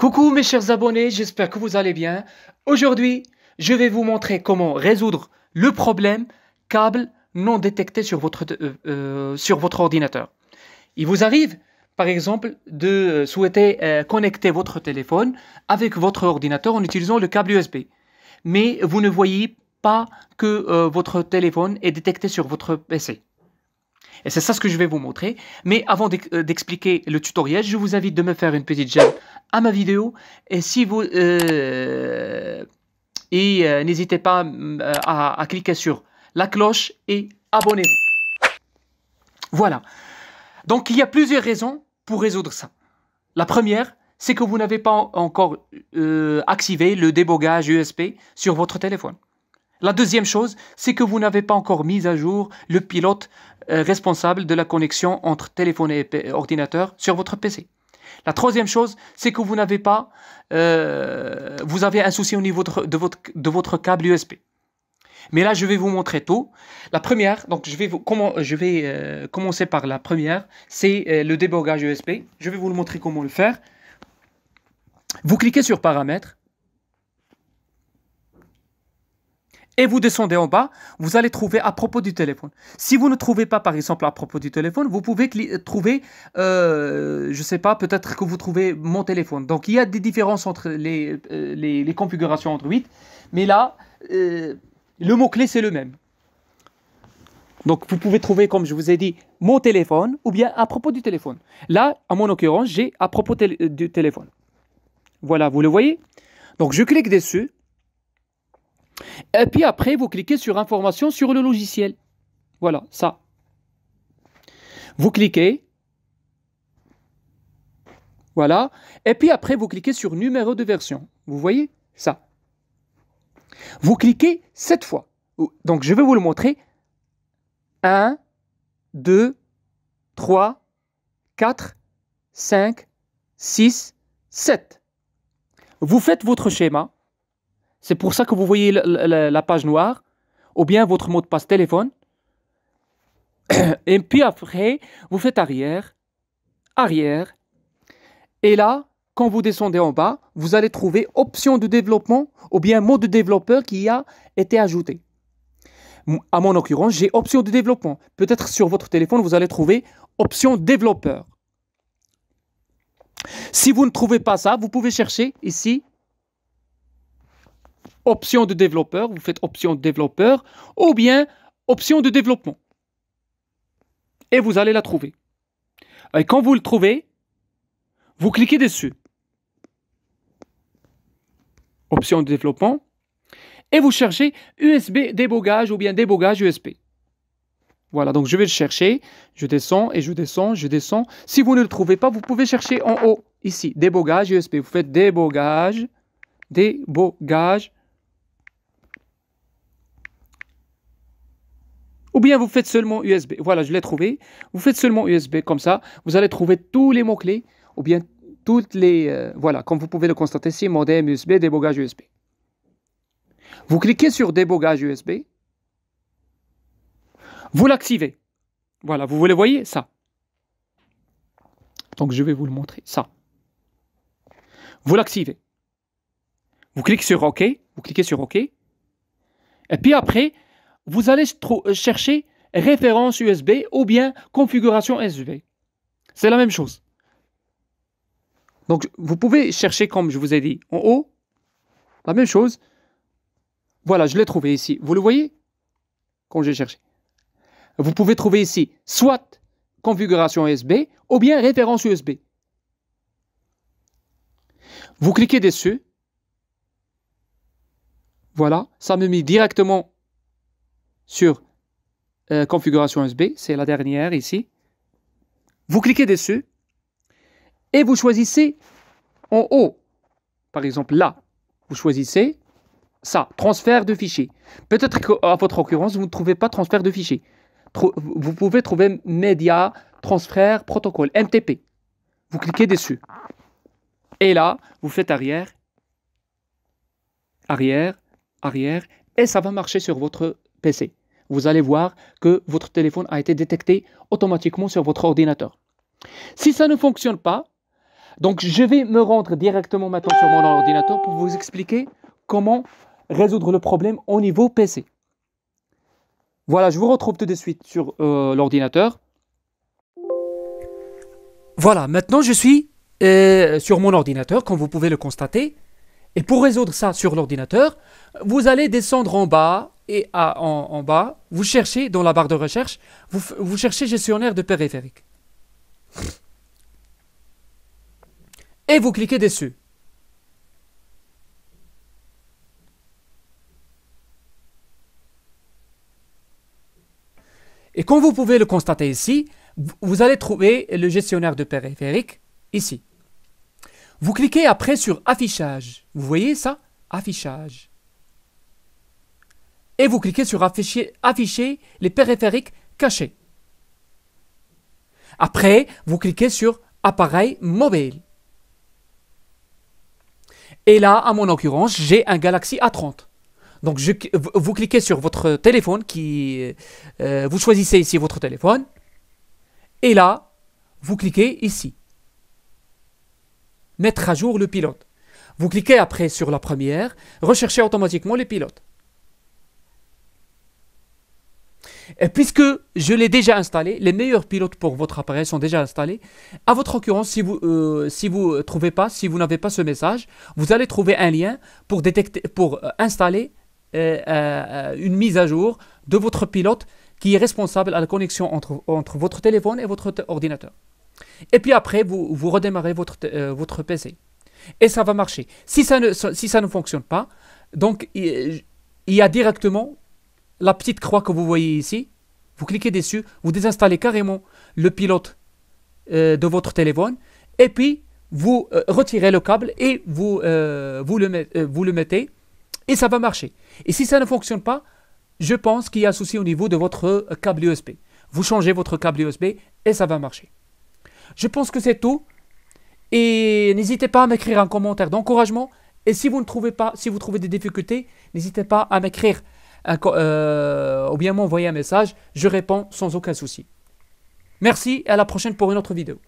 Coucou mes chers abonnés, j'espère que vous allez bien. Aujourd'hui, je vais vous montrer comment résoudre le problème câble non détecté sur votre, euh, euh, sur votre ordinateur. Il vous arrive, par exemple, de euh, souhaiter connecter votre téléphone avec votre ordinateur en utilisant le câble USB. Mais vous ne voyez pas que votre téléphone est détecté sur votre PC. Et c'est ça ce que je vais vous montrer. Mais avant euh, d'expliquer le tutoriel, je vous invite de me faire une petite j'aime à ma vidéo. Et si vous... Euh, et euh, n'hésitez pas mm, à, cliquer sur la cloche et abonnez-vous. Voilà. Donc il y a plusieurs raisons pour résoudre ça. La première, c'est que vous n'avez pas encore activé le débogage USB sur votre téléphone. La deuxième chose, c'est que vous n'avez pas encore mis à jour le pilote euh, responsable de la connexion entre téléphone et ordinateur sur votre PC. La troisième chose, c'est que vous n'avez pas, euh, vous avez un souci au niveau de, votre, de votre câble USB. Mais là, je vais vous montrer tout. La première, donc je vais, vous, comment, je vais euh, commencer par la première, c'est le débogage USB. Je vais vous montrer comment le faire. Vous cliquez sur paramètres. et vous descendez en bas, vous allez trouver à propos du téléphone. Si vous ne trouvez pas, par exemple, à propos du téléphone, vous pouvez euh, trouver, euh, je ne sais pas, peut-être que vous trouvez mon téléphone. Donc, il y a des différences entre les, euh, les, configurations Android, mais là, le mot-clé, c'est le même. Donc, vous pouvez trouver, comme je vous ai dit, mon téléphone ou bien à propos du téléphone. Là, à mon occurrence, j'ai à propos du téléphone. Voilà, vous le voyez Donc, je clique dessus et puis après, vous cliquez sur information sur le logiciel. Voilà, ça. Vous cliquez. Voilà. Et puis après, vous cliquez sur numéro de version. Vous voyez ça. Vous cliquez sept fois. Donc, je vais vous le montrer. 1, 2, 3, 4, 5, 6, 7. Vous faites votre schéma. C'est pour ça que vous voyez la, page noire, ou bien votre mot de passe téléphone. Et puis après, vous faites arrière, arrière. Et là, quand vous descendez en bas, vous allez trouver option de développement ou bien mot de développeur qui a été ajouté. À mon occurrence, j'ai option de développement. Peut-être sur votre téléphone, vous allez trouver option développeur. Si vous ne trouvez pas ça, vous pouvez chercher ici option de développeur, vous faites option de développeur, ou bien option de développement. Et vous allez la trouver. Et quand vous le trouvez, vous cliquez dessus. Option de développement. Et vous cherchez USB débogage ou bien débogage USB. Voilà, donc je vais le chercher. Je descends et je descends, je descends. Si vous ne le trouvez pas, vous pouvez chercher en haut, ici, débogage USB. Vous faites débogage, débogage Ou bien vous faites seulement USB. Voilà, je l'ai trouvé. Vous faites seulement USB comme ça. Vous allez trouver tous les mots-clés ou bien toutes les... Euh, voilà, comme vous pouvez le constater ici, modem USB, débogage USB. Vous cliquez sur débogage USB. Vous l'activez. Voilà, vous, vous le voyez, ça. Donc je vais vous le montrer, ça. Vous l'activez. Vous cliquez sur OK, vous cliquez sur OK. Et puis après, vous allez euh, chercher référence USB ou bien configuration USB. C'est la même chose. Donc, vous pouvez chercher, comme je vous ai dit, en haut, la même chose. Voilà, je l'ai trouvé ici. Vous le voyez Quand j'ai cherché. Vous pouvez trouver ici soit configuration USB ou bien référence USB. Vous cliquez dessus. Voilà, ça me met directement sur euh, configuration USB, c'est la dernière ici. Vous cliquez dessus et vous choisissez en haut, par exemple là, vous choisissez ça, transfert de fichiers. Peut-être qu'à votre occurrence, vous ne trouvez pas transfert de fichiers. vous pouvez trouver média, transfert, protocole, MTP. Vous cliquez dessus. Et là, vous faites arrière, arrière, arrière, et ça va marcher sur votre PC vous allez voir que votre téléphone a été détecté automatiquement sur votre ordinateur. Si ça ne fonctionne pas, donc je vais me rendre directement maintenant sur mon ordinateur pour vous expliquer comment résoudre le problème au niveau PC. Voilà, je vous retrouve tout de suite sur euh, l'ordinateur. Voilà, maintenant je suis euh, sur mon ordinateur, comme vous pouvez le constater. Et pour résoudre ça sur l'ordinateur, vous allez descendre en bas et en, bas, vous cherchez dans la barre de recherche, vous, vous cherchez gestionnaire de périphérique. Et vous cliquez dessus. Et comme vous pouvez le constater ici, vous allez trouver le gestionnaire de périphérique ici. Vous cliquez après sur affichage. Vous voyez ça Affichage et vous cliquez sur afficher, les périphériques cachés. Après, vous cliquez sur appareil mobile. Et là, à mon occurrence, j'ai un Galaxy A30. Donc, vous cliquez sur votre téléphone, qui, euh, vous choisissez ici votre téléphone. Et là, vous cliquez ici. Mettre à jour le pilote. Vous cliquez après sur la première, Rechercher automatiquement les pilotes. puisque je l'ai déjà installé, les meilleurs pilotes pour votre appareil sont déjà installés. À votre occurrence, si vous euh, si vous euh, trouvez pas, si vous n'avez pas ce message, vous allez trouver un lien pour détecter, pour euh, installer une mise à jour de votre pilote qui est responsable à la connexion entre, entre votre téléphone et votre ordinateur. Et puis après, vous, vous redémarrez votre, votre PC. Et ça va marcher. Si ça ne, si ça ne fonctionne pas, donc il y a directement la petite croix que vous voyez ici, vous cliquez dessus, vous désinstallez carrément le pilote euh, de votre téléphone, et puis vous euh, retirez le câble et vous, euh, vous, le vous le mettez, et ça va marcher. Et si ça ne fonctionne pas, je pense qu'il y a un souci au niveau de votre câble USB. Vous changez votre câble USB et ça va marcher. Je pense que c'est tout. Et n'hésitez pas à m'écrire un commentaire d'encouragement. Et si vous ne trouvez pas, si vous trouvez des difficultés, n'hésitez pas à m'écrire euh, ou bien m'envoyer un message. Je réponds sans aucun souci. Merci et à la prochaine pour une autre vidéo.